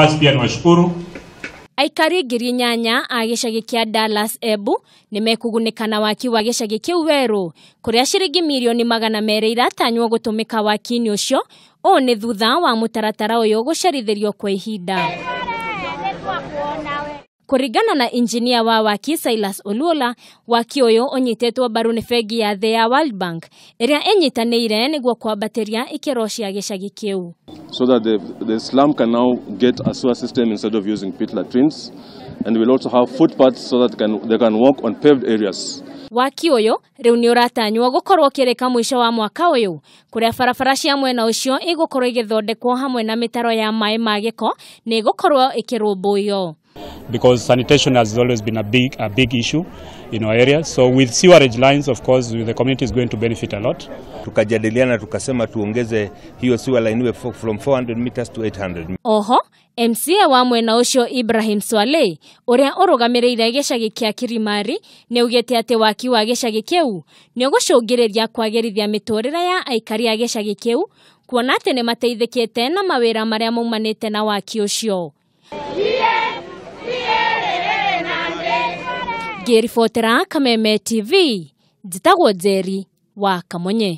Basi pia niwashukuru aikari ngiri nyanya a gicagi Dallas ebu nĩ mekugunĩka na waki wa gicagi kĩu werũ kũrĩa ciringi mirioni magana merĩ iratanywo gũtũmĩka waki-inĩ ũcio ũũ nĩ thutha wa mũtaratara ũyũ gũcerithĩrio kwa ihinda kuringana na injinia wa waki silas olwola wa kioyo unyitetwo mbaru ni bengi ya the world bank iria inyitanire niguo kwambatiria ikiro cia gicagi kiu so that the, the slum can now get a sewer system instead of using pit latrines and we'll also have footpaths so that can, they can walk on paved areas waki uyu riu ni uratanywo gukorwo kireka mwisho wa mwaka uyu kuria barabara cia mwena ucio igukorwo igithondekwo hamwe na mitaro ya mai magiko ni gukorwo ikirumbuyo because sanitation has always been a big, a big issue in our area. So with sewerage lines, of course, the community is going to benefit a lot. Tukajadiliana tukasema tuongeze hiyo sewer line iwe from 400 meters to 800. Oho, MCA wa mwena ucio Ibrahim Swaleh uria urugamirire gicagi kia Kirimari ni ugite ati waki wa gicagi kiu ni ugucungiriria kwagirithia miturire ya aikari a gicagi kiu kuona ati ni mateithikite na mawira maria maumanite na waki ucio ngĩribotera kameme tv njĩtagwo njeri wa kamonye